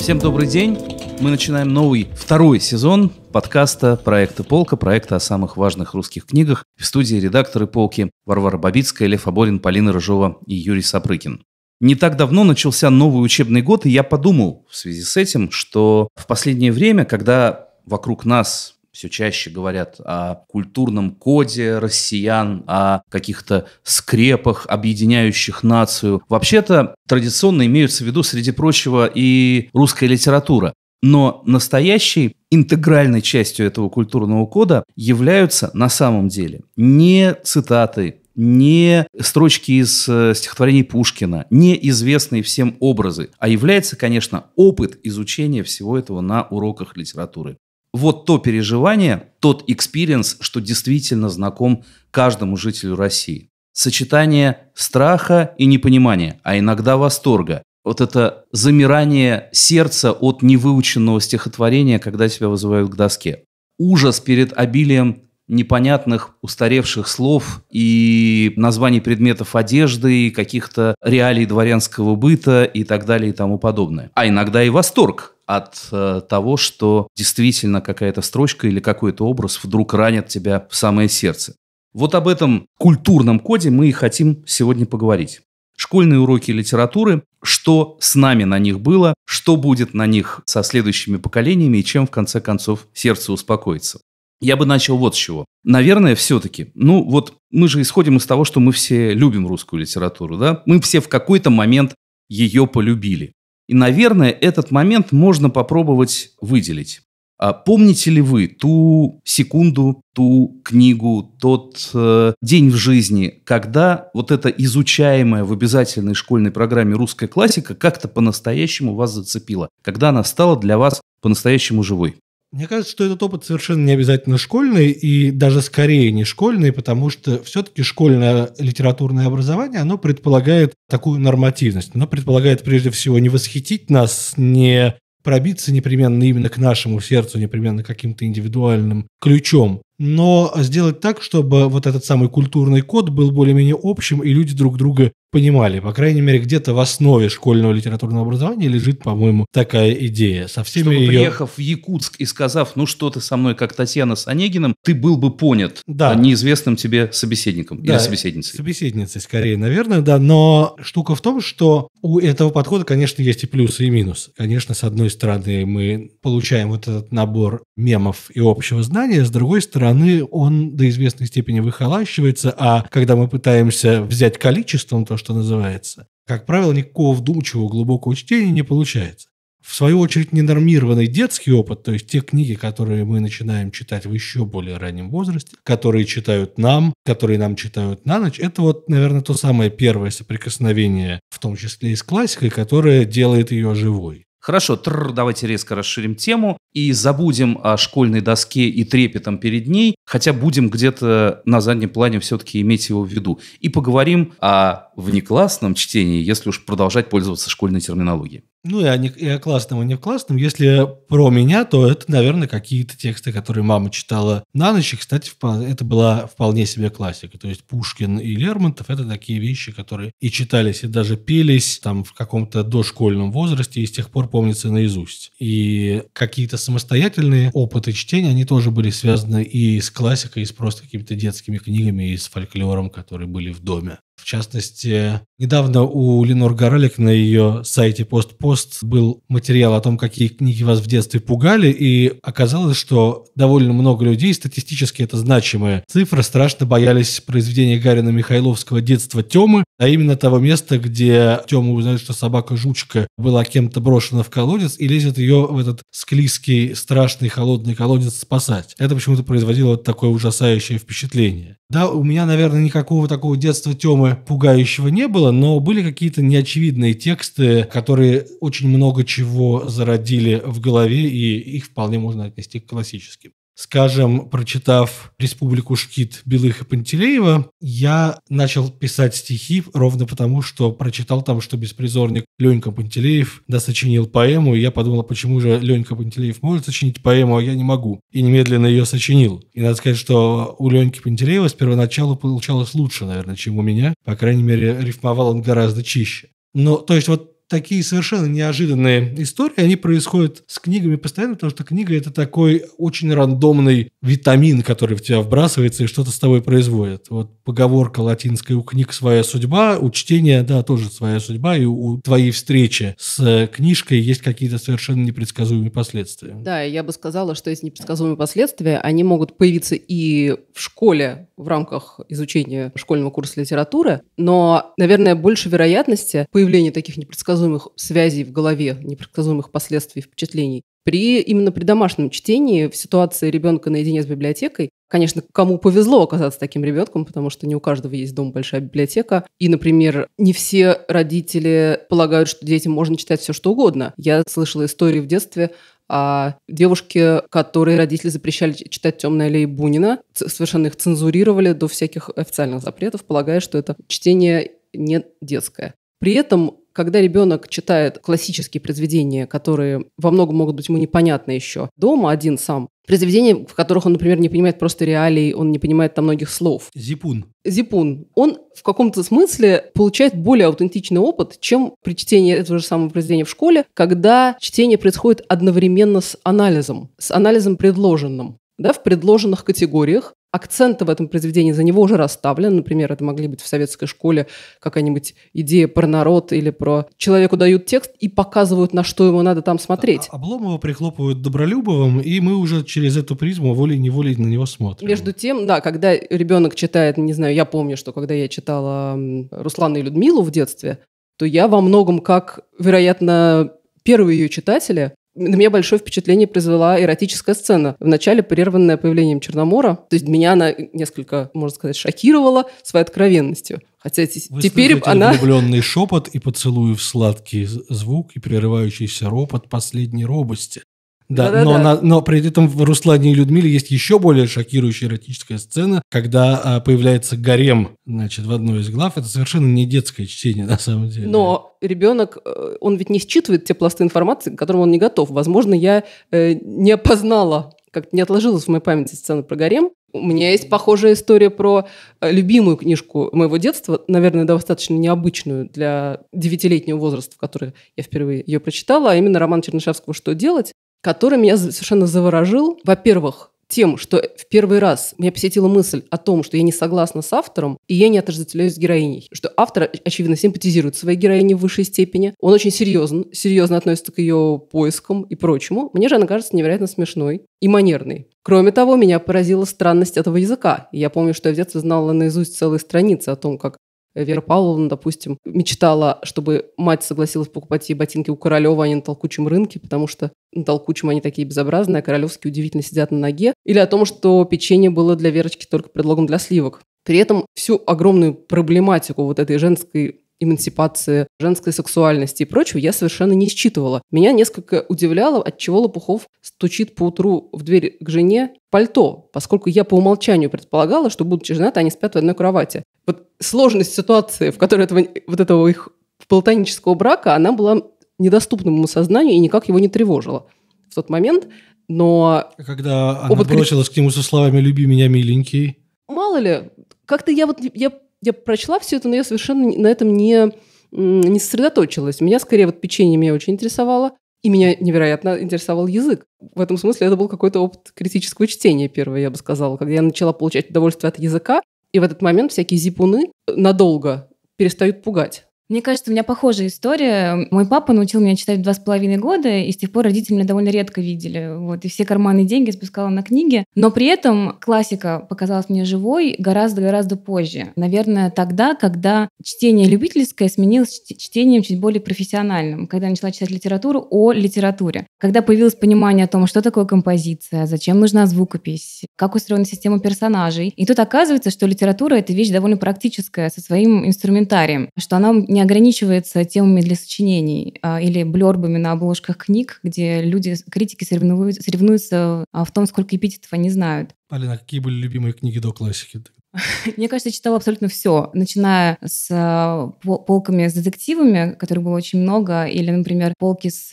Всем добрый день. Мы начинаем новый второй сезон подкаста проекта «Полка», проекта о самых важных русских книгах. В студии редакторы «Полки» Варвара Бабицкая, Лев Аборин, Полина Рыжова и Юрий Сапрыкин. Не так давно начался новый учебный год, и я подумал в связи с этим, что в последнее время, когда вокруг нас все чаще говорят о культурном коде россиян, о каких-то скрепах, объединяющих нацию. Вообще-то традиционно имеются в виду, среди прочего, и русская литература. Но настоящей интегральной частью этого культурного кода являются на самом деле не цитаты, не строчки из э, стихотворений Пушкина, не известные всем образы, а является, конечно, опыт изучения всего этого на уроках литературы вот то переживание, тот экспириенс, что действительно знаком каждому жителю России. Сочетание страха и непонимания, а иногда восторга. Вот это замирание сердца от невыученного стихотворения, когда тебя вызывают к доске. Ужас перед обилием непонятных устаревших слов и названий предметов одежды, и каких-то реалий дворянского быта и так далее и тому подобное. А иногда и восторг от э, того, что действительно какая-то строчка или какой-то образ вдруг ранит тебя в самое сердце. Вот об этом культурном коде мы и хотим сегодня поговорить. Школьные уроки литературы, что с нами на них было, что будет на них со следующими поколениями и чем в конце концов сердце успокоится. Я бы начал вот с чего. Наверное, все-таки, ну вот мы же исходим из того, что мы все любим русскую литературу, да? Мы все в какой-то момент ее полюбили. И, наверное, этот момент можно попробовать выделить. А помните ли вы ту секунду, ту книгу, тот э, день в жизни, когда вот эта изучаемая в обязательной школьной программе русская классика как-то по-настоящему вас зацепила, когда она стала для вас по-настоящему живой? Мне кажется, что этот опыт совершенно не обязательно школьный и даже скорее не школьный, потому что все-таки школьное литературное образование, оно предполагает такую нормативность. Оно предполагает прежде всего не восхитить нас, не пробиться непременно именно к нашему сердцу, непременно каким-то индивидуальным ключом, но сделать так, чтобы вот этот самый культурный код был более-менее общим, и люди друг друга понимали. По крайней мере, где-то в основе школьного литературного образования лежит, по-моему, такая идея. Со всеми чтобы, ее... приехав в Якутск и сказав, ну что ты со мной, как Татьяна с Онегиным, ты был бы понят да. Э, неизвестным тебе собеседником да, или собеседницей. Собеседницей, скорее, наверное, да. Но штука в том, что у этого подхода, конечно, есть и плюсы, и минусы. Конечно, с одной стороны, мы получаем вот этот набор мемов и общего знания, с другой стороны, стороны, он до известной степени выхолащивается, а когда мы пытаемся взять количеством то, что называется, как правило, никакого вдумчивого глубокого чтения не получается. В свою очередь, ненормированный детский опыт, то есть те книги, которые мы начинаем читать в еще более раннем возрасте, которые читают нам, которые нам читают на ночь, это вот, наверное, то самое первое соприкосновение, в том числе и с классикой, которое делает ее живой. Хорошо, тррр, давайте резко расширим тему и забудем о школьной доске и трепетом перед ней, хотя будем где-то на заднем плане все-таки иметь его в виду. И поговорим о внеклассном чтении, если уж продолжать пользоваться школьной терминологией. Ну, я не, и о классном, и не в классном. Если про меня, то это, наверное, какие-то тексты, которые мама читала на ночь. И, кстати, это была вполне себе классика. То есть Пушкин и Лермонтов – это такие вещи, которые и читались, и даже пелись там в каком-то дошкольном возрасте, и с тех пор помнится наизусть. И какие-то самостоятельные опыты чтения, они тоже были связаны и с классикой, и с просто какими-то детскими книгами, и с фольклором, которые были в доме частности, недавно у Ленор Горалик на ее сайте PostPost был материал о том, какие книги вас в детстве пугали, и оказалось, что довольно много людей, статистически это значимая цифра, страшно боялись произведения Гарина Михайловского «Детство Темы», а именно того места, где Тема узнает, что собака-жучка была кем-то брошена в колодец и лезет ее в этот склизкий, страшный, холодный колодец спасать. Это почему-то производило вот такое ужасающее впечатление. Да, у меня, наверное, никакого такого детства темы пугающего не было, но были какие-то неочевидные тексты, которые очень много чего зародили в голове, и их вполне можно отнести к классическим. Скажем, прочитав «Республику Шкит» Белых и Пантелеева, я начал писать стихи ровно потому, что прочитал там, что беспризорник Ленька Пантелеев сочинил поэму, и я подумал, почему же Ленька Пантелеев может сочинить поэму, а я не могу, и немедленно ее сочинил. И надо сказать, что у Леньки Пантелеева с первоначала получалось лучше, наверное, чем у меня, по крайней мере, рифмовал он гораздо чище. Ну, то есть вот такие совершенно неожиданные истории, они происходят с книгами постоянно, потому что книга – это такой очень рандомный витамин, который в тебя вбрасывается и что-то с тобой производит. Вот поговорка латинская «у книг своя судьба», у чтения, да, тоже своя судьба, и у твоей встречи с э, книжкой есть какие-то совершенно непредсказуемые последствия. Да, я бы сказала, что эти непредсказуемые последствия, они могут появиться и в школе в рамках изучения школьного курса литературы, но, наверное, больше вероятности появления таких непредсказуемых непредсказуемых связей в голове, непредсказуемых последствий, впечатлений. При именно при домашнем чтении в ситуации ребенка наедине с библиотекой, конечно, кому повезло оказаться таким ребенком, потому что не у каждого есть дом большая библиотека. И, например, не все родители полагают, что детям можно читать все что угодно. Я слышала истории в детстве о девушке, которые родители запрещали читать «Темная Лея Бунина», совершенно их цензурировали до всяких официальных запретов, полагая, что это чтение не детское. При этом когда ребенок читает классические произведения, которые во многом могут быть ему непонятны еще, дома один сам, произведения, в которых он, например, не понимает просто реалий, он не понимает там многих слов. Зипун. Зипун. Он в каком-то смысле получает более аутентичный опыт, чем при чтении этого же самого произведения в школе, когда чтение происходит одновременно с анализом, с анализом предложенным да, в предложенных категориях, акценты в этом произведении за него уже расставлены. Например, это могли быть в советской школе какая-нибудь идея про народ или про человеку дают текст и показывают, на что ему надо там смотреть. А, Обломова прихлопывают Добролюбовым, и мы уже через эту призму волей-неволей на него смотрим. Между тем, да, когда ребенок читает, не знаю, я помню, что когда я читала Руслана и Людмилу в детстве, то я во многом как, вероятно, первые ее читатели на меня большое впечатление произвела эротическая сцена, вначале прерванная появлением Черномора. То есть меня она несколько, можно сказать, шокировала своей откровенностью. Хотя Вы теперь она... влюбленный шепот и в сладкий звук и прерывающийся ропот последней робости. Да, но, На, но при этом в Руслане и Людмиле есть еще более шокирующая эротическая сцена, когда а, появляется гарем, значит, в одной из глав. Это совершенно не детское чтение, на самом деле. Но ребенок, э, он ведь не считывает те пласты информации, к которым он не готов. Возможно, я э, не опознала как-то не отложилась в моей памяти сцена про гарем. У меня есть похожая история про э, любимую книжку моего детства, наверное, достаточно необычную для девятилетнего возраста, в которой я впервые ее прочитала, а именно роман Чернышевского «Что делать?» который меня совершенно заворожил. Во-первых, тем, что в первый раз меня посетила мысль о том, что я не согласна с автором, и я не отождествляюсь с героиней. Что автор, очевидно, симпатизирует своей героине в высшей степени. Он очень серьезно, серьезно относится к ее поискам и прочему. Мне же она кажется невероятно смешной и манерной. Кроме того, меня поразила странность этого языка. Я помню, что я в детстве знала наизусть целые страницы о том, как Вера Павловна, допустим, мечтала, чтобы мать согласилась покупать ей ботинки у Королева, а не на толкучем рынке, потому что на толкучем они такие безобразные, а королевские удивительно сидят на ноге. Или о том, что печенье было для Верочки только предлогом для сливок. При этом всю огромную проблематику вот этой женской эмансипации, женской сексуальности и прочего я совершенно не считывала. Меня несколько удивляло, от чего Лопухов стучит по утру в дверь к жене пальто, поскольку я по умолчанию предполагала, что, будучи женаты, а они спят в одной кровати вот сложность ситуации, в которой этого, вот этого их платонического брака, она была недоступна ему сознанию и никак его не тревожила в тот момент. Но... А когда она опыт... бросилась к нему со словами «люби меня, миленький». Мало ли, как-то я вот я, я прочла все это, но я совершенно на этом не, не сосредоточилась. Меня скорее вот печенье меня очень интересовало, и меня невероятно интересовал язык. В этом смысле это был какой-то опыт критического чтения первое, я бы сказала, когда я начала получать удовольствие от языка, и в этот момент всякие зипуны надолго перестают пугать. Мне кажется, у меня похожая история. Мой папа научил меня читать два с половиной года, и с тех пор родители меня довольно редко видели. Вот, и все карманные деньги спускала на книги. Но при этом классика показалась мне живой гораздо-гораздо позже. Наверное, тогда, когда чтение любительское сменилось чтением чуть более профессиональным, когда я начала читать литературу о литературе. Когда появилось понимание о том, что такое композиция, зачем нужна звукопись, как устроена система персонажей. И тут оказывается, что литература — это вещь довольно практическая, со своим инструментарием, что она не не ограничивается темами для сочинений а, или блербами на обложках книг, где люди, критики соревнуют, соревнуются а, в том, сколько эпитетов они знают. Алина, а какие были любимые книги до классики? Мне кажется, я читала абсолютно все, начиная с а, полками с детективами, которых было очень много, или, например, полки с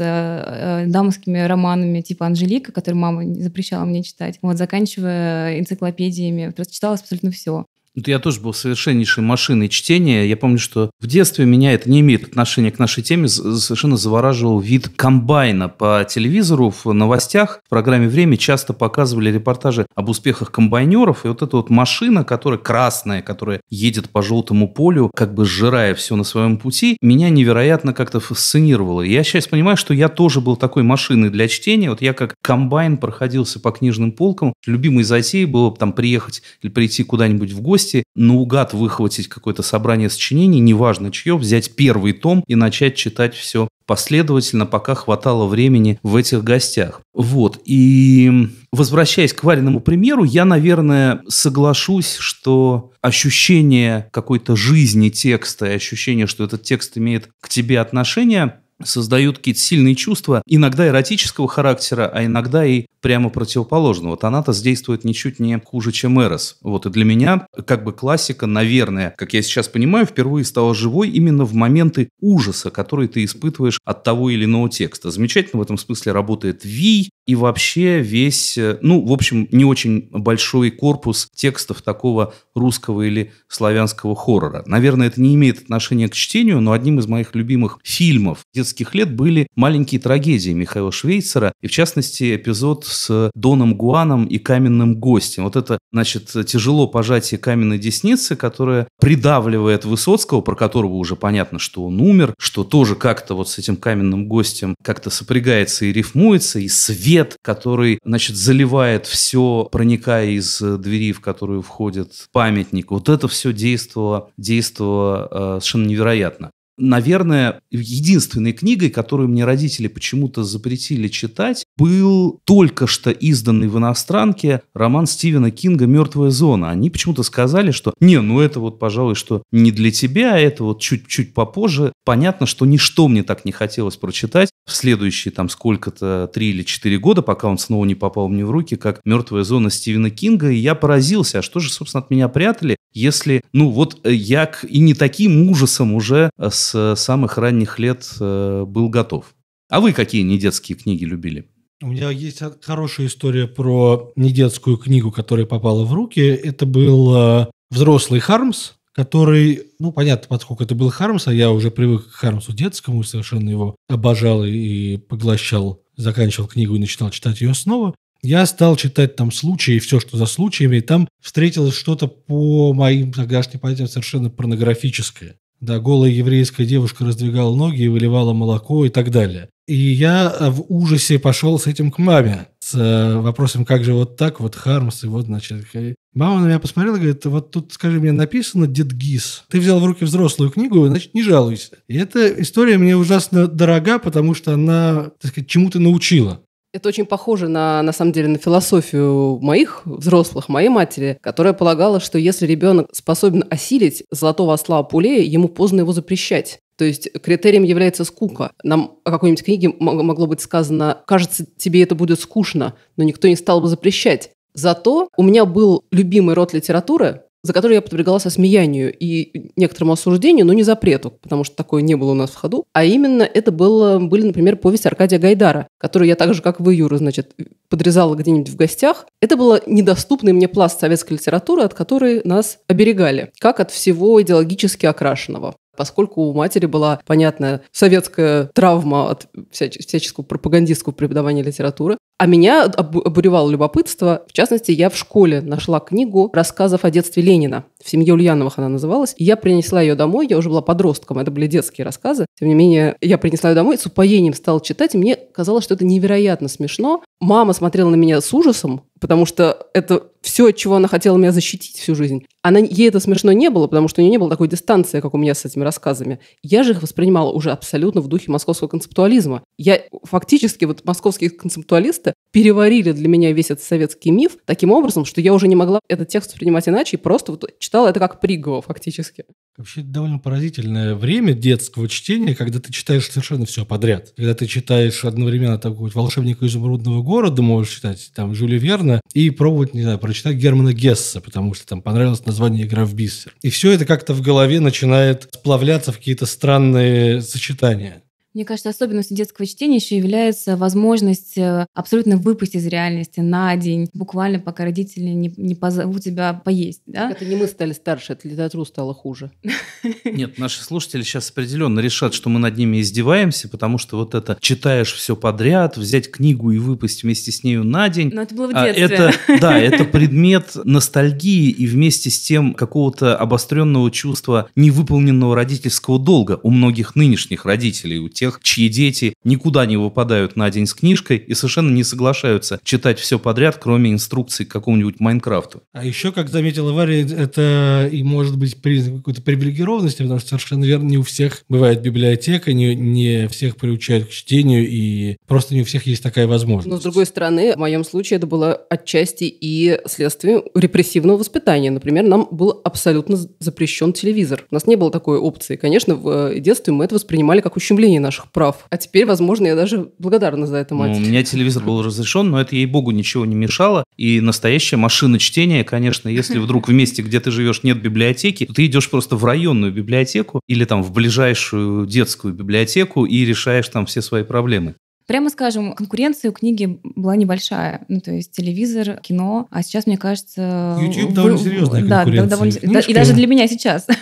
дамскими романами типа Анжелика, которые мама запрещала мне читать, вот, заканчивая энциклопедиями. Просто читала абсолютно все. Я тоже был совершеннейшей машиной чтения. Я помню, что в детстве меня это не имеет отношения к нашей теме. Совершенно завораживал вид комбайна по телевизору в новостях. В программе «Время» часто показывали репортажи об успехах комбайнеров. И вот эта вот машина, которая красная, которая едет по желтому полю, как бы сжирая все на своем пути, меня невероятно как-то фасцинировало. Я сейчас понимаю, что я тоже был такой машиной для чтения. Вот я как комбайн проходился по книжным полкам. Любимой затеей было там приехать или прийти куда-нибудь в гости лести, наугад выхватить какое-то собрание сочинений, неважно чье, взять первый том и начать читать все последовательно, пока хватало времени в этих гостях. Вот, и возвращаясь к Вариному примеру, я, наверное, соглашусь, что ощущение какой-то жизни текста и ощущение, что этот текст имеет к тебе отношение, создают какие-то сильные чувства, иногда эротического характера, а иногда и прямо противоположного. Танатос действует ничуть не хуже, чем Эрос. Вот и для меня как бы классика, наверное, как я сейчас понимаю, впервые стала живой именно в моменты ужаса, которые ты испытываешь от того или иного текста. Замечательно в этом смысле работает Вий, и вообще весь, э, ну, в общем, не очень большой корпус текстов такого русского или славянского хоррора. Наверное, это не имеет отношения к чтению, но одним из моих любимых фильмов детских лет были «Маленькие трагедии» Михаила Швейцера, и, в частности, эпизод с Доном Гуаном и каменным гостем. Вот это, значит, тяжело пожатие каменной десницы, которая придавливает Высоцкого, про которого уже понятно, что он умер, что тоже как-то вот с этим каменным гостем как-то сопрягается и рифмуется, и свет свет, который, значит, заливает все, проникая из э, двери, в которую входит памятник. Вот это все действовало, действовало э, совершенно невероятно наверное, единственной книгой, которую мне родители почему-то запретили читать, был только что изданный в иностранке роман Стивена Кинга «Мертвая зона». Они почему-то сказали, что «не, ну это вот, пожалуй, что не для тебя, а это вот чуть-чуть попозже». Понятно, что ничто мне так не хотелось прочитать в следующие там сколько-то, три или четыре года, пока он снова не попал мне в руки, как «Мертвая зона» Стивена Кинга, и я поразился, а что же, собственно, от меня прятали? если, ну вот э, я к и не таким ужасом уже э, с э, самых ранних лет был готов. А вы какие недетские книги любили? У меня есть хорошая история про недетскую книгу, которая попала в руки. Это был взрослый Хармс, который, ну, понятно, поскольку это был Хармс, а я уже привык к Хармсу детскому, совершенно его обожал и поглощал, заканчивал книгу и начинал читать ее снова. Я стал читать там случаи, все, что за случаями, и там встретилось что-то по моим тогдашним понятиям совершенно порнографическое. Да, голая еврейская девушка раздвигала ноги и выливала молоко и так далее. И я э, в ужасе пошел с этим к маме, с э, вопросом, как же вот так, вот Хармс, и вот, значит... И... Мама на меня посмотрела, и говорит, вот тут, скажи мне, написано «Дед Гис». Ты взял в руки взрослую книгу, значит, не жалуйся. И эта история мне ужасно дорога, потому что она, так сказать, чему-то научила. Это очень похоже на, на самом деле, на философию моих взрослых, моей матери, которая полагала, что если ребенок способен осилить золотого осла Апулея, ему поздно его запрещать. То есть критерием является скука. Нам о какой-нибудь книге могло быть сказано, кажется, тебе это будет скучно, но никто не стал бы запрещать. Зато у меня был любимый род литературы, за которые я подвергалась осмеянию и некоторому осуждению, но не запрету, потому что такое не было у нас в ходу. А именно это было, были, например, повести Аркадия Гайдара, которую я так же, как вы, Юра, значит, подрезала где-нибудь в гостях. Это был недоступный мне пласт советской литературы, от которой нас оберегали, как от всего идеологически окрашенного поскольку у матери была понятная советская травма от всяческого пропагандистского преподавания литературы, а меня обуревало любопытство. В частности, я в школе нашла книгу рассказов о детстве Ленина. В семье Ульяновых она называлась. И я принесла ее домой. Я уже была подростком. Это были детские рассказы. Тем не менее, я принесла ее домой, с упоением стала читать. И мне казалось, что это невероятно смешно. Мама смотрела на меня с ужасом, потому что это все, от чего она хотела меня защитить всю жизнь. Она, ей это смешно не было, потому что у нее не было такой дистанции, как у меня с этими рассказами. Я же их воспринимала уже абсолютно в духе московского концептуализма. Я фактически, вот московские концептуалисты, переварили для меня весь этот советский миф таким образом, что я уже не могла этот текст воспринимать иначе и просто вот читала это как приговор фактически. Вообще это довольно поразительное время детского чтения, когда ты читаешь совершенно все подряд. Когда ты читаешь одновременно такого волшебника изумрудного города, можешь читать там Жюли Верна и пробовать, не знаю, прочитать Германа Гесса, потому что там понравилось название «Игра в бисер». И все это как-то в голове начинает сплавляться в какие-то странные сочетания. Мне кажется, особенностью детского чтения еще является возможность э, абсолютно выпасть из реальности на день, буквально пока родители не, не позовут тебя поесть. Да? Это не мы стали старше, это литературу стало хуже. Нет, наши слушатели сейчас определенно решат, что мы над ними издеваемся, потому что вот это читаешь все подряд, взять книгу и выпасть вместе с нею на день. Но это было в а детстве. Это, да, это предмет ностальгии и вместе с тем какого-то обостренного чувства невыполненного родительского долга у многих нынешних родителей, у тех, тех, чьи дети никуда не выпадают на день с книжкой и совершенно не соглашаются читать все подряд, кроме инструкций к какому-нибудь Майнкрафту. А еще, как заметила Варя, это и может быть признак какой-то привилегированности, потому что совершенно верно, не у всех бывает библиотека, не, не всех приучают к чтению, и просто не у всех есть такая возможность. Но, с другой стороны, в моем случае это было отчасти и следствием репрессивного воспитания. Например, нам был абсолютно запрещен телевизор. У нас не было такой опции. Конечно, в э, детстве мы это воспринимали как ущемление нашего наших прав. А теперь, возможно, я даже благодарна за это мать. Ну, у меня телевизор был разрешен, но это, ей-богу, ничего не мешало. И настоящая машина чтения, конечно, если вдруг в месте, где ты живешь, нет библиотеки, то ты идешь просто в районную библиотеку или там в ближайшую детскую библиотеку и решаешь там все свои проблемы. Прямо скажем, конкуренция у книги была небольшая. Ну, то есть телевизор, кино. А сейчас, мне кажется... YouTube довольно серьезная конкуренция. Ну да, довольно... И даже для меня сейчас.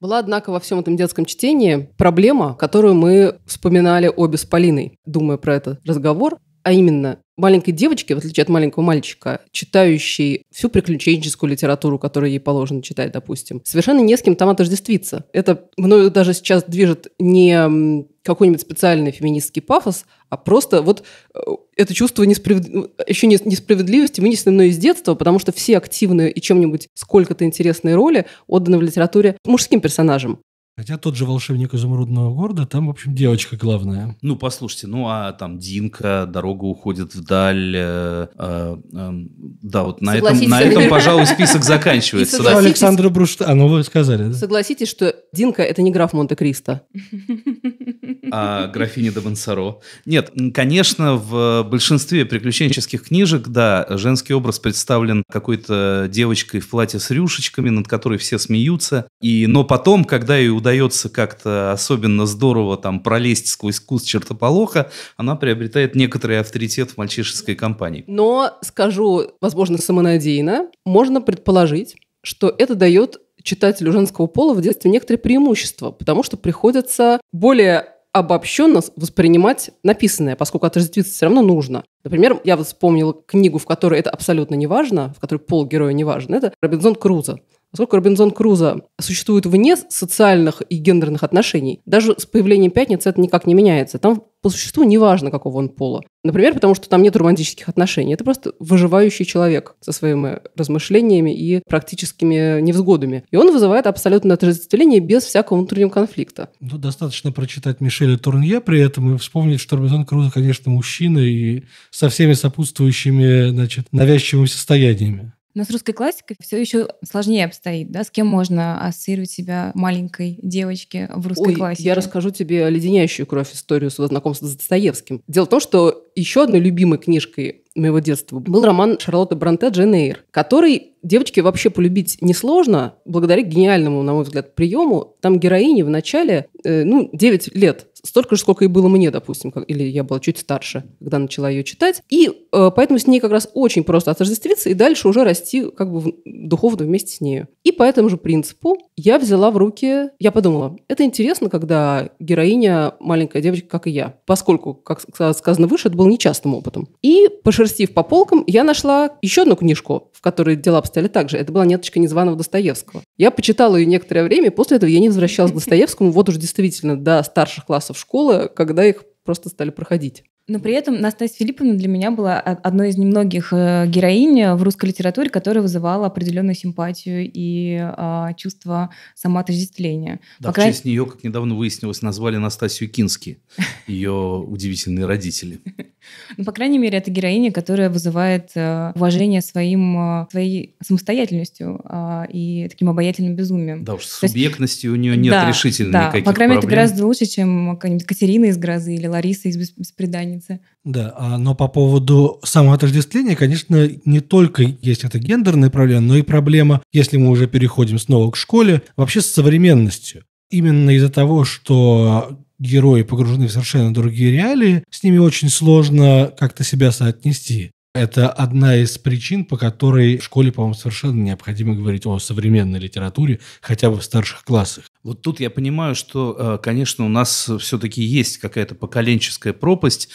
Была, однако, во всем этом детском чтении проблема, которую мы вспоминали обе с Полиной, думая про этот разговор а именно маленькой девочке, в отличие от маленького мальчика, читающей всю приключенческую литературу, которую ей положено читать, допустим, совершенно не с кем там отождествиться. Это мною даже сейчас движет не какой-нибудь специальный феминистский пафос, а просто вот э, это чувство несправед... Ну, еще несправедливости вынесено из детства, потому что все активные и чем-нибудь сколько-то интересные роли отданы в литературе мужским персонажам. Хотя тот же волшебник изумрудного города, там, в общем, девочка главная. Ну, послушайте, ну а там Динка, дорога уходит вдаль. Э, э, эм, да, вот на этом, на этом, пожалуй, список заканчивается. Да? Александра Брушта, а ну вы сказали. Да? Согласитесь, что Динка – это не граф Монте-Кристо. а, графини де Монсоро. Нет, конечно, в большинстве приключенческих книжек, да, женский образ представлен какой-то девочкой в платье с рюшечками, над которой все смеются. И, но потом, когда ей удается как-то особенно здорово там пролезть сквозь куст чертополоха, она приобретает некоторый авторитет в мальчишеской компании. Но, скажу, возможно, самонадеянно, можно предположить, что это дает читателю женского пола в детстве некоторые преимущества, потому что приходится более обобщенно воспринимать написанное, поскольку отождествиться все равно нужно. Например, я вспомнила книгу, в которой это абсолютно не важно, в которой пол героя не важен, это Робинзон Крузо. Поскольку Робинзон Крузо существует вне социальных и гендерных отношений, даже с появлением пятницы это никак не меняется. Там по существу неважно, какого он пола. Например, потому что там нет романтических отношений. Это просто выживающий человек со своими размышлениями и практическими невзгодами. И он вызывает абсолютное отождествление без всякого внутреннего конфликта. Ну, достаточно прочитать Мишеля Турнье при этом и вспомнить, что Робинзон Крузо, конечно, мужчина и со всеми сопутствующими, значит, навязчивыми состояниями. Но с русской классикой все еще сложнее обстоит, да? С кем можно ассоциировать себя маленькой девочке в русской Ой, классике? Я расскажу тебе леденящую кровь историю своего знакомства с Достоевским. Дело в том, что еще одной любимой книжкой моего детства был роман Шарлотты Бранте «Джейн Эйр», который девочке вообще полюбить несложно, благодаря гениальному, на мой взгляд, приему. Там героине в начале, э, ну, 9 лет, столько же, сколько и было мне, допустим, как, или я была чуть старше, когда начала ее читать. И э, поэтому с ней как раз очень просто отождествиться и дальше уже расти как бы в, духовно вместе с нею. И по этому же принципу я взяла в руки, я подумала, это интересно, когда героиня маленькая девочка, как и я, поскольку, как сказано выше, это был нечастым опытом. И по пошерстив по полкам, я нашла еще одну книжку, в которой дела обстояли так же. Это была «Неточка незваного Достоевского». Я почитала ее некоторое время, и после этого я не возвращалась к Достоевскому, вот уж действительно, до старших классов школы, когда их просто стали проходить. Но при этом Настасья Филипповна для меня была одной из немногих э, героинь э, в русской литературе, которая вызывала определенную симпатию и э, чувство самоотождествления. Да, По в крайней... честь нее, как недавно выяснилось, назвали Настасью Кински, ее удивительные родители. Ну, по крайней мере, это героиня, которая вызывает э, уважение своим, своей самостоятельностью а, и таким обаятельным безумием. Да уж, субъектности у нее нет решительно никаких проблем. По крайней мере, это гораздо лучше, чем Катерина из «Грозы» или Лариса из «Беспреданницы» разницы. Да, а, но по поводу самоотождествления, конечно, не только есть эта гендерная проблема, но и проблема, если мы уже переходим снова к школе, вообще с современностью. Именно из-за того, что герои погружены в совершенно другие реалии, с ними очень сложно как-то себя соотнести. Это одна из причин, по которой в школе, по-моему, совершенно необходимо говорить о современной литературе, хотя бы в старших классах. Вот тут я понимаю, что, э, конечно, у нас все-таки есть какая-то поколенческая пропасть,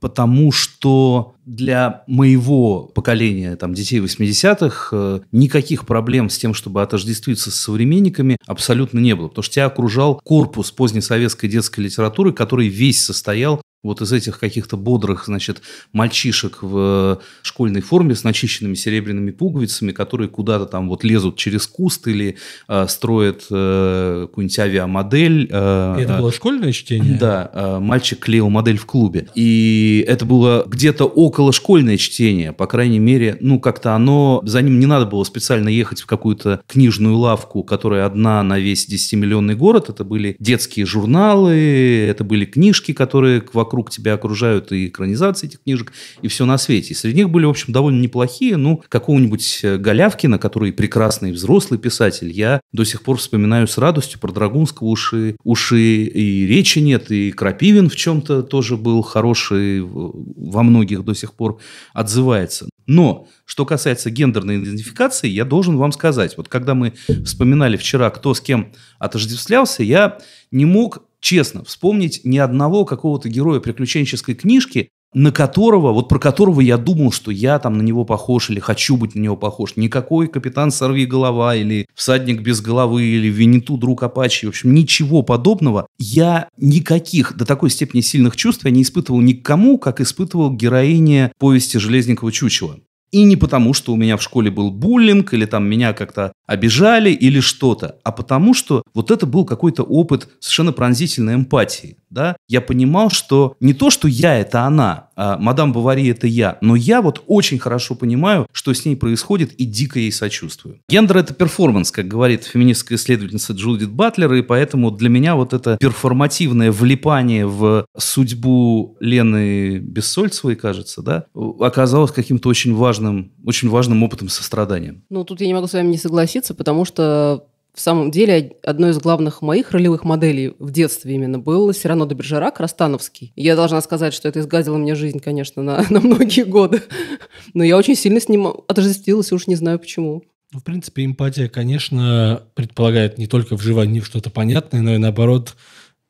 потому что для моего поколения, там, детей 80-х, э, никаких проблем с тем, чтобы отождествиться с современниками, абсолютно не было, потому что тебя окружал корпус позднесоветской детской литературы, который весь состоял вот из этих каких-то бодрых, значит, мальчишек в э, школьной форме с начищенными серебряными пуговицами, которые куда-то там вот лезут через куст или э, строят э, какую-нибудь авиамодель. Э, это э, было школьное чтение? Да, э, мальчик клеил модель в клубе. И это было где-то около школьное чтение, по крайней мере, ну как-то оно, за ним не надо было специально ехать в какую-то книжную лавку, которая одна на весь 10-миллионный город. Это были детские журналы, это были книжки, которые вокруг вокруг тебя окружают и экранизации этих книжек, и все на свете. И среди них были, в общем, довольно неплохие. Ну, какого-нибудь э, Голявкина, который прекрасный взрослый писатель, я до сих пор вспоминаю с радостью про Драгунского уши, уши и речи нет, и Крапивин в чем-то тоже был хороший, э, во многих до сих пор отзывается. Но что касается гендерной идентификации, я должен вам сказать, вот когда мы вспоминали вчера, кто с кем отождествлялся, я не мог честно, вспомнить ни одного какого-то героя приключенческой книжки, на которого, вот про которого я думал, что я там на него похож или хочу быть на него похож. Никакой капитан сорви голова или всадник без головы или Винету друг Апачи. В общем, ничего подобного. Я никаких до такой степени сильных чувств я не испытывал никому, как испытывал героиня повести Железникова Чучева. И не потому, что у меня в школе был буллинг, или там меня как-то обижали, или что-то, а потому, что вот это был какой-то опыт совершенно пронзительной эмпатии. Да? Я понимал, что не то, что я – это она, а, мадам Бавари – это я. Но я вот очень хорошо понимаю, что с ней происходит, и дико ей сочувствую. Гендер – это перформанс, как говорит феминистская исследовательница Джудит Батлер, и поэтому для меня вот это перформативное влипание в судьбу Лены Бессольцевой, кажется, да, оказалось каким-то очень важным, очень важным опытом сострадания. Ну, тут я не могу с вами не согласиться, потому что в самом деле одной из главных моих ролевых моделей в детстве именно был Сирано де Бержерак Ростановский. Я должна сказать, что это изгадило мне жизнь, конечно, на, на многие годы. Но я очень сильно с ним отождествилась, уж не знаю почему. Ну, в принципе, эмпатия, конечно, предполагает не только вживание в что-то понятное, но и наоборот,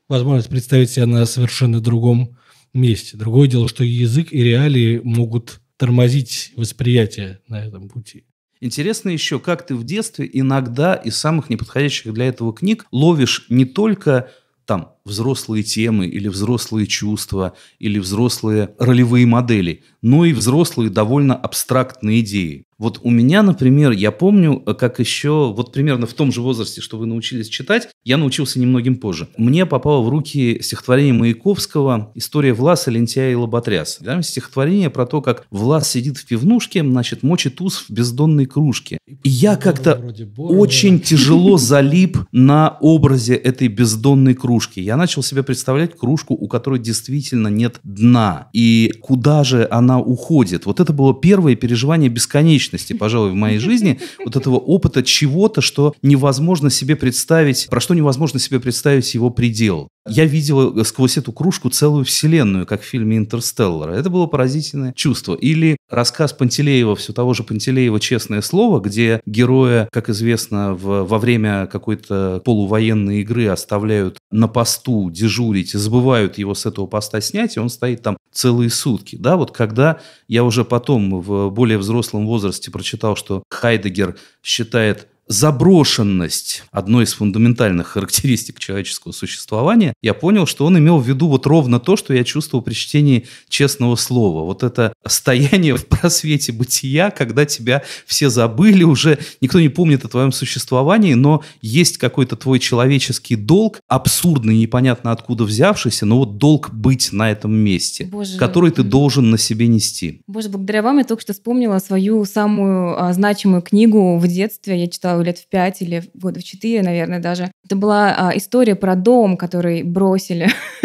возможность представить себя на совершенно другом месте. Другое дело, что язык и реалии могут тормозить восприятие на этом пути. Интересно еще, как ты в детстве иногда из самых неподходящих для этого книг ловишь не только там взрослые темы или взрослые чувства или взрослые ролевые модели, но и взрослые довольно абстрактные идеи. Вот у меня, например, я помню, э, как еще, вот примерно в том же возрасте, что вы научились читать, я научился немногим позже. Мне попало в руки стихотворение Маяковского «История Власа, лентяя и лоботряс». Там стихотворение про то, как Влас сидит в пивнушке, значит, мочит ус в бездонной кружке. И я как-то очень тяжело залип на образе этой бездонной кружки. Я начал себе представлять кружку, у которой действительно нет дна. И куда же она уходит? Вот это было первое переживание бесконечности, пожалуй, в моей жизни. Вот этого опыта чего-то, что невозможно себе представить, про что невозможно себе представить его предел. Я видела э, сквозь эту кружку целую вселенную, как в фильме Интерстеллар. Это было поразительное чувство. Или рассказ Пантелеева, все того же Пантелеева «Честное слово», где героя, как известно, в, во время какой-то полувоенной игры оставляют на пост посту дежурить и забывают его с этого поста снять, и он стоит там целые сутки. Да, вот когда я уже потом в более взрослом возрасте прочитал, что Хайдегер считает заброшенность одной из фундаментальных характеристик человеческого существования, я понял, что он имел в виду вот ровно то, что я чувствовал при чтении честного слова. Вот это стояние в просвете бытия, когда тебя все забыли, уже никто не помнит о твоем существовании, но есть какой-то твой человеческий долг, абсурдный, непонятно откуда взявшийся, но вот долг быть на этом месте, Боже. который ты должен на себе нести. Боже, благодаря вам я только что вспомнила свою самую а, значимую книгу в детстве. Я читала знаю, лет в пять или года в четыре, наверное, даже. Это была а, история про дом, который бросили.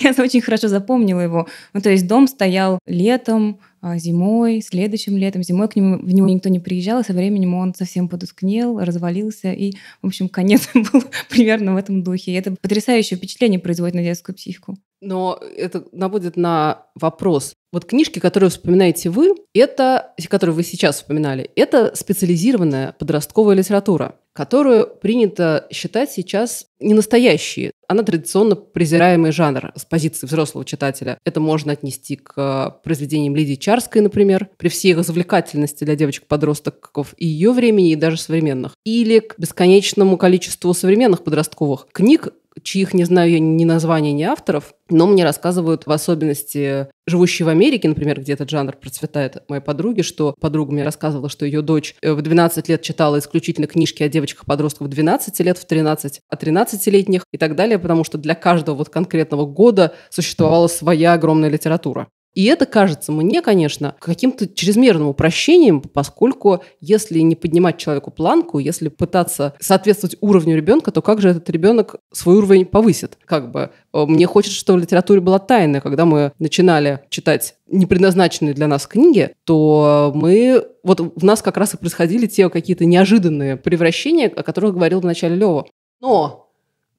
Я очень хорошо запомнила его. Ну, то есть дом стоял летом, а, зимой, следующим летом. Зимой к нему, в него никто не приезжал, и со временем он совсем подускнел, развалился, и, в общем, конец был примерно в этом духе. И это потрясающее впечатление производит на детскую психику. Но это наводит на вопрос. Вот книжки, которые вспоминаете вы, это, которые вы сейчас вспоминали, это специализированная подростковая литература которую принято считать сейчас не настоящие. Она традиционно презираемый жанр с позиции взрослого читателя. Это можно отнести к э, произведениям Лидии Чарской, например, при всей их завлекательности для девочек-подростков и ее времени, и даже современных. Или к бесконечному количеству современных подростковых книг, чьих не знаю я ни названий, ни авторов, но мне рассказывают в особенности живущие в Америке, например, где этот жанр процветает, моей подруге, что подруга мне рассказывала, что ее дочь э, в 12 лет читала исключительно книжки о девочках-подростках 12 лет, в 13 о 13-летних и так далее, потому что для каждого вот конкретного года существовала своя огромная литература. И это кажется мне, конечно, каким-то чрезмерным упрощением, поскольку если не поднимать человеку планку, если пытаться соответствовать уровню ребенка, то как же этот ребенок свой уровень повысит? Как бы э, мне хочется, чтобы в литературе была тайна. Когда мы начинали читать не предназначенные для нас книги, то мы... Вот в нас как раз и происходили те какие-то неожиданные превращения, о которых говорил в начале Лева. Но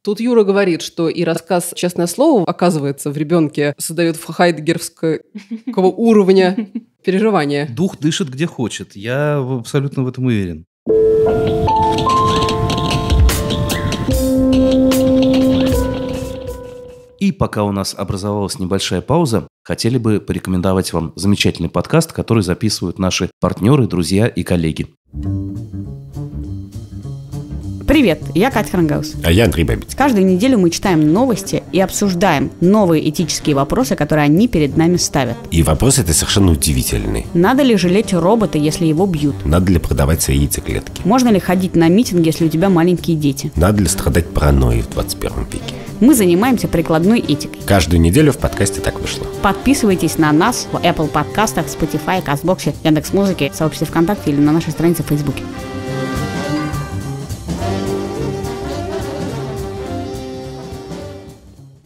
Тут Юра говорит, что и рассказ «Честное слово», оказывается, в ребенке создает хайдгерского уровня переживания. Дух дышит где хочет. Я абсолютно в этом уверен. И пока у нас образовалась небольшая пауза, хотели бы порекомендовать вам замечательный подкаст, который записывают наши партнеры, друзья и коллеги. Привет, я Катя Крангаус. А я Андрей Бабиц. Каждую неделю мы читаем новости и обсуждаем новые этические вопросы, которые они перед нами ставят. И вопрос это совершенно удивительный. Надо ли жалеть робота, если его бьют? Надо ли продавать свои яйцеклетки? Можно ли ходить на митинг, если у тебя маленькие дети? Надо ли страдать паранойей в 21 веке? Мы занимаемся прикладной этикой. Каждую неделю в подкасте так вышло. Подписывайтесь на нас в Apple подкастах, Spotify, Castbox, Яндекс.Музыке, сообществе ВКонтакте или на нашей странице в Фейсбуке.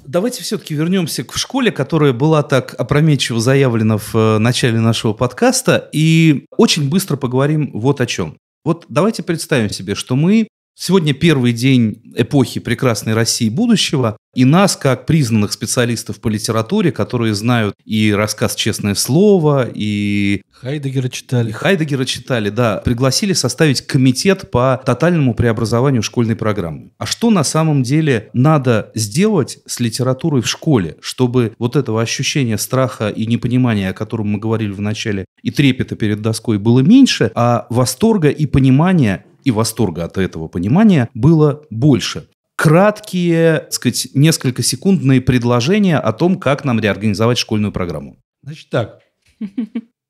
давайте все-таки вернемся к школе, которая была так опрометчиво заявлена в э, начале нашего подкаста, и очень быстро поговорим вот о чем. Вот давайте представим себе, что мы Сегодня первый день эпохи прекрасной России будущего, и нас, как признанных специалистов по литературе, которые знают и рассказ «Честное слово», и... Хайдегера читали. И Хайдегера читали, да. Пригласили составить комитет по тотальному преобразованию школьной программы. А что на самом деле надо сделать с литературой в школе, чтобы вот этого ощущения страха и непонимания, о котором мы говорили в начале, и трепета перед доской было меньше, а восторга и понимания и восторга от этого понимания было больше краткие, так сказать, несколько секундные предложения о том, как нам реорганизовать школьную программу. Значит так,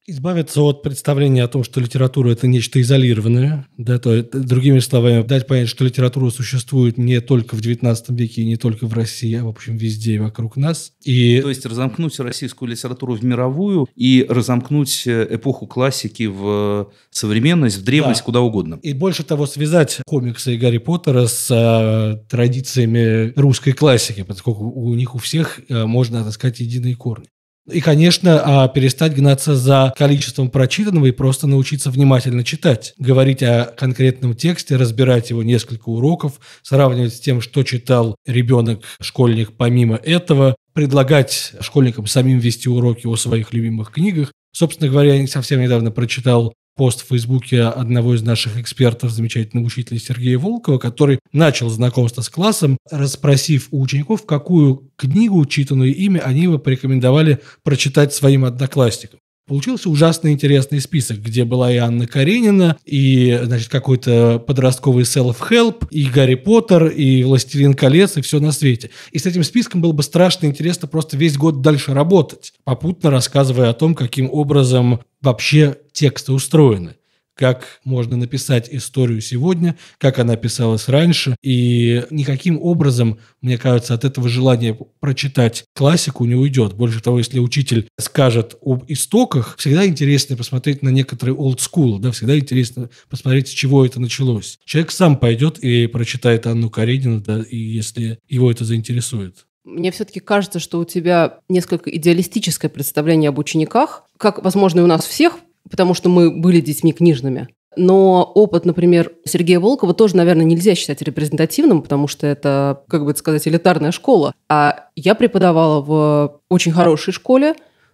Избавиться от представления о том, что литература – это нечто изолированное. Да, то, другими словами, дать понять, что литература существует не только в XIX веке, не только в России, а, в общем, везде и вокруг нас. И... То есть разомкнуть российскую литературу в мировую и разомкнуть э, эпоху классики в э, современность, в древность, да. куда угодно. И больше того, связать комиксы и Гарри Поттера с э, традициями русской классики, поскольку у них у всех э, можно отыскать единые корни. И, конечно, а, перестать гнаться за количеством прочитанного и просто научиться внимательно читать, говорить о конкретном тексте, разбирать его несколько уроков, сравнивать с тем, что читал ребенок, школьник помимо этого, предлагать школьникам самим вести уроки о своих любимых книгах. Собственно говоря, я совсем недавно прочитал пост в Фейсбуке одного из наших экспертов, замечательного учителя Сергея Волкова, который начал знакомство с классом, расспросив у учеников, какую книгу, учитанную ими, они бы порекомендовали прочитать своим одноклассникам. Получился ужасно интересный список, где была и Анна Каренина, и, значит, какой-то подростковый self-help, и Гарри Поттер, и Властелин колец, и все на свете. И с этим списком было бы страшно интересно просто весь год дальше работать, попутно рассказывая о том, каким образом вообще тексты устроены как можно написать историю сегодня, как она писалась раньше. И никаким образом, мне кажется, от этого желания прочитать классику не уйдет. Больше того, если учитель скажет об истоках, всегда интересно посмотреть на некоторые old school, да, всегда интересно посмотреть, с чего это началось. Человек сам пойдет и прочитает Анну Каренину, да, и если его это заинтересует. Мне все-таки кажется, что у тебя несколько идеалистическое представление об учениках, как, возможно, и у нас всех, потому что мы были детьми книжными. Но опыт, например, Сергея Волкова тоже, наверное, нельзя считать репрезентативным, потому что это, как бы это сказать, элитарная школа. А я преподавала в очень хорошей школе,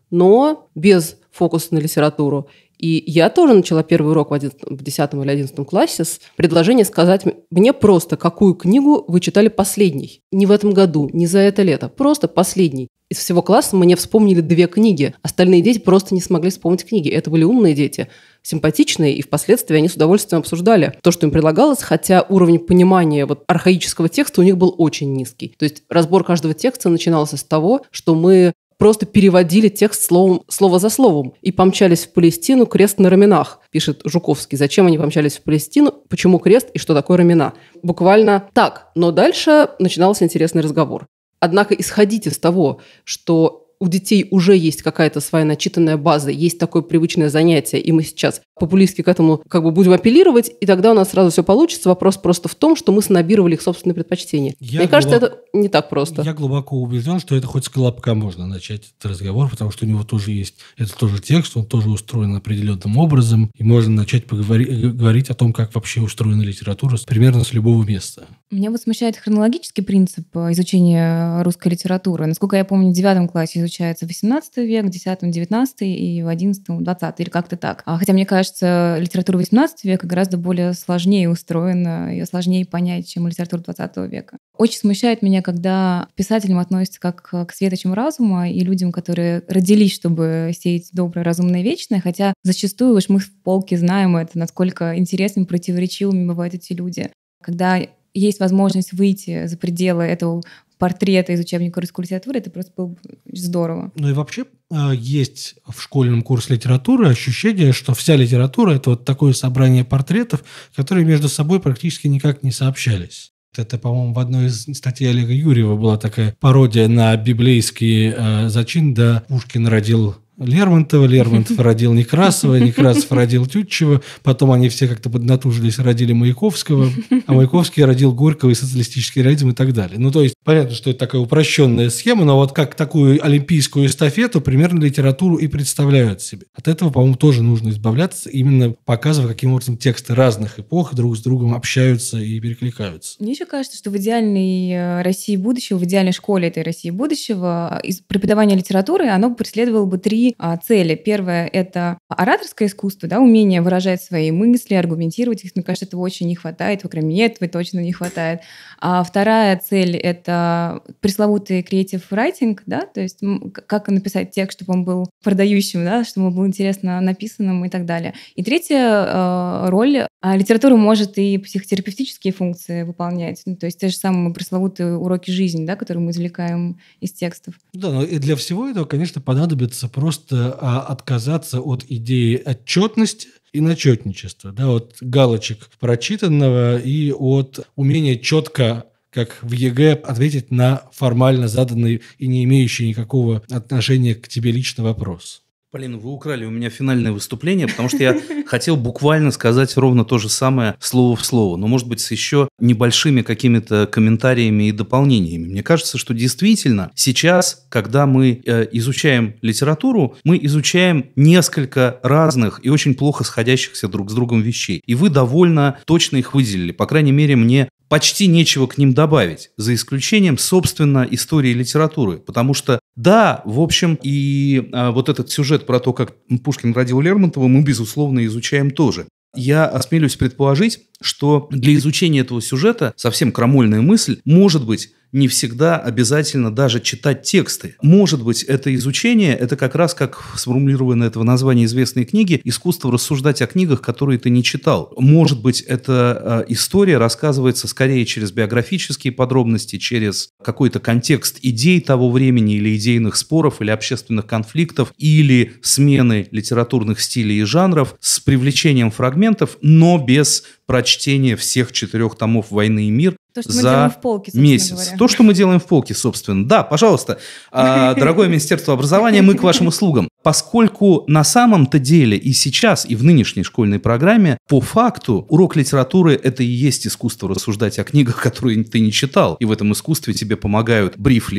но без фокуса на литературу. И я тоже начала первый урок в, 11, 10 или 11 классе с предложения сказать мне просто, какую книгу вы читали последней. Не в этом году, не за это лето, просто последний. Из всего класса мне вспомнили две книги. Остальные дети просто не смогли вспомнить книги. Это были умные дети, симпатичные, и впоследствии они с удовольствием обсуждали то, что им предлагалось, хотя уровень понимания вот архаического текста у них был очень низкий. То есть разбор каждого текста начинался с того, что мы просто переводили текст словом, слово за словом и помчались в Палестину крест на раменах, пишет Жуковский. Зачем они помчались в Палестину, почему крест и что такое рамена? Буквально так. Но дальше начинался интересный разговор. Однако исходить из того, что у детей уже есть какая-то своя начитанная база, есть такое привычное занятие, и мы сейчас популистски к этому как бы будем апеллировать, и тогда у нас сразу все получится. Вопрос просто в том, что мы снобировали их собственные предпочтения. Я Мне глубоко, кажется, это не так просто. Я глубоко убежден, что это хоть с колобка можно начать этот разговор, потому что у него тоже есть, это тоже текст, он тоже устроен определенным образом, и можно начать поговорить, говорить о том, как вообще устроена литература примерно с любого места. Меня вот смущает хронологический принцип э, изучения русской литературы. Насколько я помню, в девятом классе изучается 18 век, в десятом — 19 и в одиннадцатом — 20 или как-то так. А хотя, мне кажется, литература 18 века гораздо более сложнее устроена, ее сложнее понять, чем литература 20 века. Очень смущает меня, когда к писателям относятся как к светочам разума и людям, которые родились, чтобы сеять доброе, разумное, вечное, хотя зачастую уж мы в полке знаем это, насколько интересными, противоречивыми бывают эти люди когда есть возможность выйти за пределы этого портрета из учебника русской литературы, это просто было здорово. Ну и вообще а, есть в школьном курсе литературы ощущение, что вся литература – это вот такое собрание портретов, которые между собой практически никак не сообщались. Это, по-моему, в одной из статей Олега Юрьева была такая пародия на библейский э, зачин, да, Пушкин родил Лермонтова, Лермонтов родил Некрасова, Некрасов родил Тютчева, потом они все как-то поднатужились, родили Маяковского, а Маяковский родил Горького и социалистический реализм и так далее. Ну, то есть, понятно, что это такая упрощенная схема, но вот как такую олимпийскую эстафету примерно литературу и представляют себе. От этого, по-моему, тоже нужно избавляться, именно показывая, каким образом тексты разных эпох друг с другом общаются и перекликаются. Мне еще кажется, что в идеальной э, России будущего, в идеальной школе этой России будущего, э, из преподавания литературы оно преследовало бы три а, цели. Первое — это ораторское искусство, да, умение выражать свои мысли, аргументировать их. Мне кажется, этого очень не хватает, по крайней этого точно не хватает. А вторая цель — это пресловутый креатив райтинг, да, то есть как написать текст, чтобы он был продающим, да, чтобы он был интересно написанным и так далее. И третья э, роль а литература может и психотерапевтические функции выполнять, ну, то есть те же самые пресловутые уроки жизни, да, которые мы извлекаем из текстов. Да, но ну и для всего этого, конечно, понадобится просто просто а, отказаться от идеи отчетности и начетничества, да, от галочек прочитанного и от умения четко как в ЕГЭ ответить на формально заданный и не имеющий никакого отношения к тебе лично вопрос. Полин, вы украли у меня финальное выступление, потому что я хотел буквально сказать ровно то же самое слово в слово, но, может быть, с еще небольшими какими-то комментариями и дополнениями. Мне кажется, что действительно сейчас, когда мы э, изучаем литературу, мы изучаем несколько разных и очень плохо сходящихся друг с другом вещей. И вы довольно точно их выделили. По крайней мере, мне почти нечего к ним добавить, за исключением, собственно, истории литературы. Потому что, да, в общем, и а, вот этот сюжет про то, как Пушкин родил Лермонтова, мы, безусловно, изучаем тоже. Я осмелюсь предположить, что для изучения этого сюжета, совсем крамольная мысль, может быть, не всегда обязательно даже читать тексты. Может быть, это изучение, это как раз, как сформулировано этого названия известной книги, искусство рассуждать о книгах, которые ты не читал. Может быть, эта э, история рассказывается скорее через биографические подробности, через какой-то контекст идей того времени или идейных споров, или общественных конфликтов, или смены литературных стилей и жанров с привлечением фрагментов, но без прочтения всех четырех томов «Войны и мир», то, что за мы делаем в полке, месяц. Говоря. То, что мы делаем в полке, собственно. Да, пожалуйста, а, дорогое Министерство образования, мы к вашим услугам. Поскольку на самом-то деле и сейчас, и в нынешней школьной программе, по факту, урок литературы – это и есть искусство рассуждать о книгах, которые ты не читал. И в этом искусстве тебе помогают бриф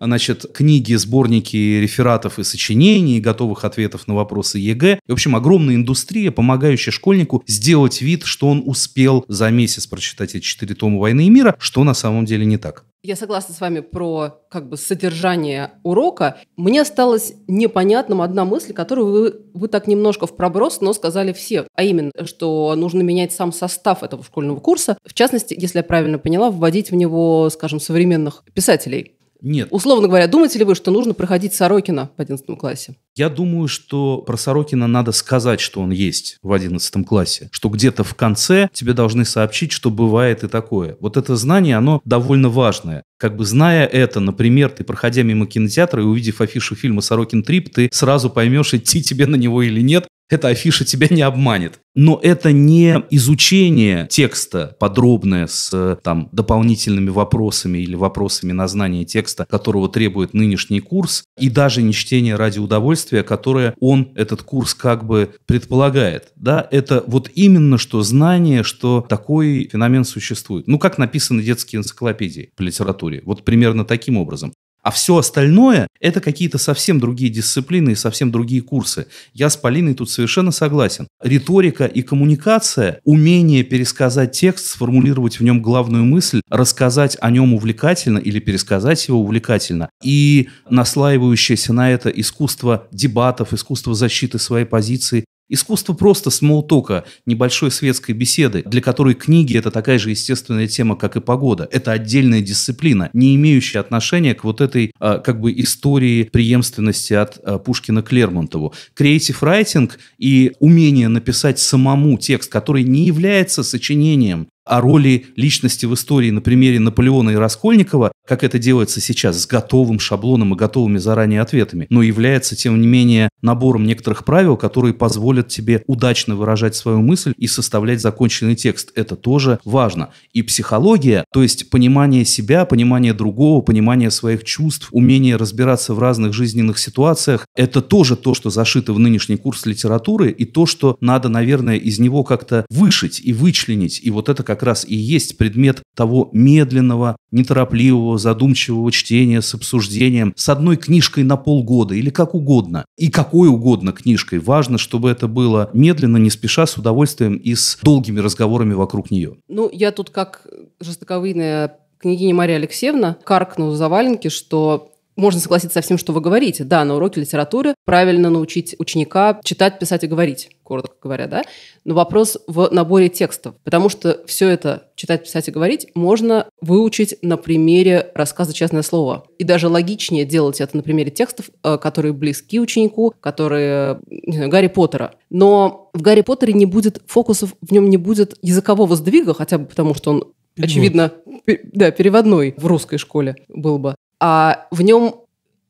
значит, книги, сборники рефератов и сочинений, готовых ответов на вопросы ЕГЭ. И, в общем, огромная индустрия, помогающая школьнику сделать вид, что он успел за месяц прочитать эти четыре тома войны «Войны и мира», что на самом деле не так. Я согласна с вами про как бы содержание урока. Мне осталась непонятным одна мысль, которую вы, вы так немножко в проброс, но сказали все, а именно, что нужно менять сам состав этого школьного курса. В частности, если я правильно поняла, вводить в него, скажем, современных писателей. Нет. Условно говоря, думаете ли вы, что нужно проходить Сорокина в 11 классе? Я думаю, что про Сорокина надо сказать, что он есть в 11 классе, что где-то в конце тебе должны сообщить, что бывает и такое. Вот это знание, оно довольно важное. Как бы зная это, например, ты проходя мимо кинотеатра и увидев афишу фильма «Сорокин Трип», ты сразу поймешь, идти тебе на него или нет, эта афиша тебя не обманет. Но это не изучение текста подробное с э, там, дополнительными вопросами или вопросами на знание текста, которого требует нынешний курс, и даже не чтение ради удовольствия, которое он, этот курс, как бы предполагает. Да, это вот именно что знание, что такой феномен существует. Ну, как написаны детские энциклопедии по литературе. Вот примерно таким образом. А все остальное – это какие-то совсем другие дисциплины и совсем другие курсы. Я с Полиной тут совершенно согласен. Риторика и коммуникация, умение пересказать текст, сформулировать в нем главную мысль, рассказать о нем увлекательно или пересказать его увлекательно. И наслаивающееся на это искусство дебатов, искусство защиты своей позиции, Искусство просто смолтока, небольшой светской беседы, для которой книги – это такая же естественная тема, как и погода. Это отдельная дисциплина, не имеющая отношения к вот этой а, как бы истории преемственности от а, Пушкина к Лермонтову. Креатив райтинг и умение написать самому текст, который не является сочинением, о роли личности в истории на примере Наполеона и Раскольникова, как это делается сейчас, с готовым шаблоном и готовыми заранее ответами, но является, тем не менее, набором некоторых правил, которые позволят тебе удачно выражать свою мысль и составлять законченный текст. Это тоже важно. И психология, то есть понимание себя, понимание другого, понимание своих чувств, умение разбираться в разных жизненных ситуациях, это тоже то, что зашито в нынешний курс литературы и то, что надо, наверное, из него как-то вышить и вычленить. И вот это как как раз и есть предмет того медленного, неторопливого, задумчивого чтения с обсуждением, с одной книжкой на полгода или как угодно, и какой угодно книжкой. Важно, чтобы это было медленно, не спеша, с удовольствием и с долгими разговорами вокруг нее. Ну, я тут как жестоковыйная княгиня Мария Алексеевна каркнула за валенки, что можно согласиться со всем, что вы говорите. Да, на уроке литературы правильно научить ученика читать, писать и говорить, коротко говоря, да. Но вопрос в наборе текстов, потому что все это читать, писать и говорить можно выучить на примере рассказа «Честное слово». И даже логичнее делать это на примере текстов, э, которые близки ученику, которые не знаю, Гарри Поттера. Но в Гарри Поттере не будет фокусов, в нем не будет языкового сдвига, хотя бы потому, что он Перевод. Очевидно, да, переводной в русской школе был бы а в нем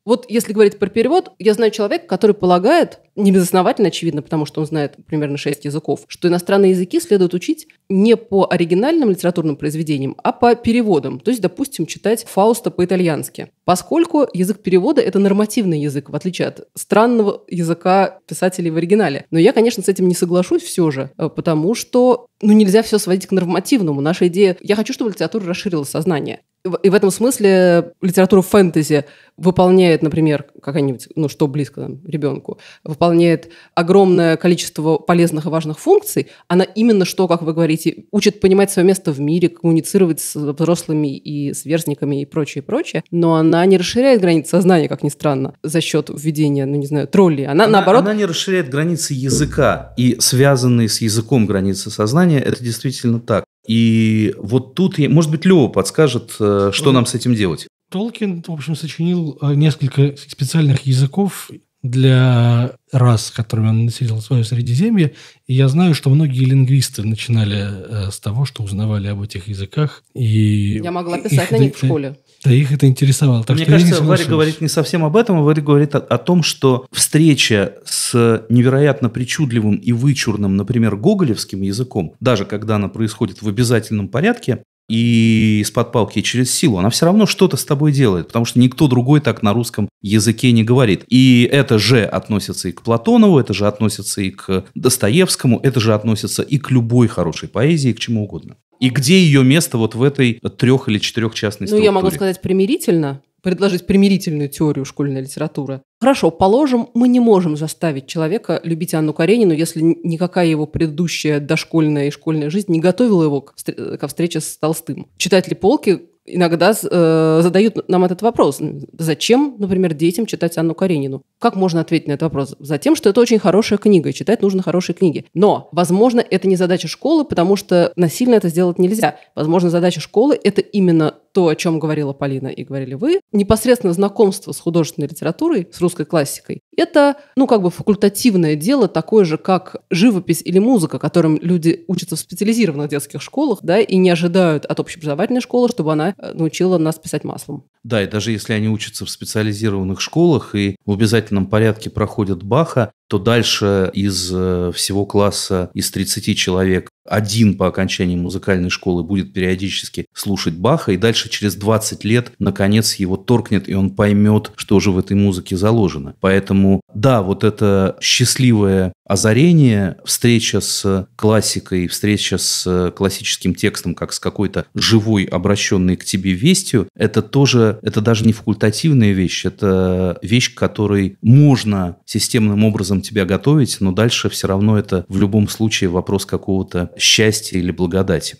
вот если говорить про перевод, я знаю человека, который полагает, не безосновательно, очевидно, потому что он знает примерно шесть языков, что иностранные языки следует учить не по оригинальным литературным произведениям, а по переводам. То есть, допустим, читать Фауста по-итальянски. Поскольку язык перевода – это нормативный язык, в отличие от странного языка писателей в оригинале. Но я, конечно, с этим не соглашусь все же, э, потому что ну, нельзя все сводить к нормативному. Наша идея... Я хочу, чтобы литература расширила сознание. И в этом смысле литература фэнтези выполняет, например, какая-нибудь, ну что близко там, ребенку, выполняет огромное количество полезных и важных функций, она именно что, как вы говорите, учит понимать свое место в мире, коммуницировать с взрослыми и сверстниками и прочее, прочее, но она не расширяет границы сознания, как ни странно, за счет введения, ну не знаю, троллей. Она, она наоборот... Она не расширяет границы языка и связанные с языком границы сознания, это действительно так. И вот тут, может быть, Лева подскажет, э, что нам с этим делать. Толкин, в общем, сочинил э, несколько специальных языков для рас, которыми он населил свое Средиземье. И я знаю, что многие лингвисты начинали э, с того, что узнавали об этих языках. И я могла писать на них в школе. Да, их это интересовало. Так Мне кажется, Варя говорит не совсем об этом, а Варя говорит о, о том, что встреча с невероятно причудливым и вычурным, например, гоголевским языком, даже когда она происходит в обязательном порядке, и из-под палки через силу, она все равно что-то с тобой делает, потому что никто другой так на русском языке не говорит. И это же относится и к Платонову, это же относится и к Достоевскому, это же относится и к любой хорошей поэзии, и к чему угодно. И где ее место вот в этой трех- или четырехчастной ну, структуре? Ну, я могу сказать примирительно, предложить примирительную теорию школьной литературы. Хорошо, положим, мы не можем заставить человека любить Анну Каренину, если никакая его предыдущая дошкольная и школьная жизнь не готовила его к, ко встрече с Толстым. Читатели полки иногда э, задают нам этот вопрос. Зачем, например, детям читать Анну Каренину? Как можно ответить на этот вопрос? Затем, что это очень хорошая книга, и читать нужно хорошие книги. Но, возможно, это не задача школы, потому что насильно это сделать нельзя. Возможно, задача школы – это именно то, о чем говорила Полина и говорили вы, непосредственно знакомство с художественной литературой, с русской классикой, это, ну, как бы факультативное дело, такое же, как живопись или музыка, которым люди учатся в специализированных детских школах, да, и не ожидают от общеобразовательной школы, чтобы она э, научила нас писать маслом. Да, и даже если они учатся в специализированных школах и в обязательном порядке проходят Баха, то дальше из э, всего класса из 30 человек один по окончании музыкальной школы будет периодически слушать Баха, и дальше через 20 лет, наконец, его торкнет, и он поймет, что же в этой музыке заложено. Поэтому, да, вот это счастливое озарение, встреча с классикой, встреча с э, классическим текстом, как с какой-то живой, обращенной к тебе вестью, это тоже, это даже не факультативная вещь, это вещь, к которой можно системным образом тебя готовить, но дальше все равно это в любом случае вопрос какого-то счастья или благодати.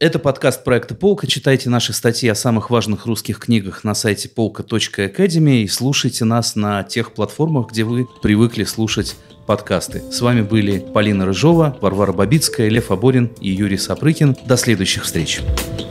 Это подкаст проекта «Полка». Читайте наши статьи о самых важных русских книгах на сайте polka.academy и слушайте нас на тех платформах, где вы привыкли слушать подкасты. С вами были Полина Рыжова, Варвара Бабицкая, Лев Аборин и Юрий Сапрыкин. До следующих встреч. Thank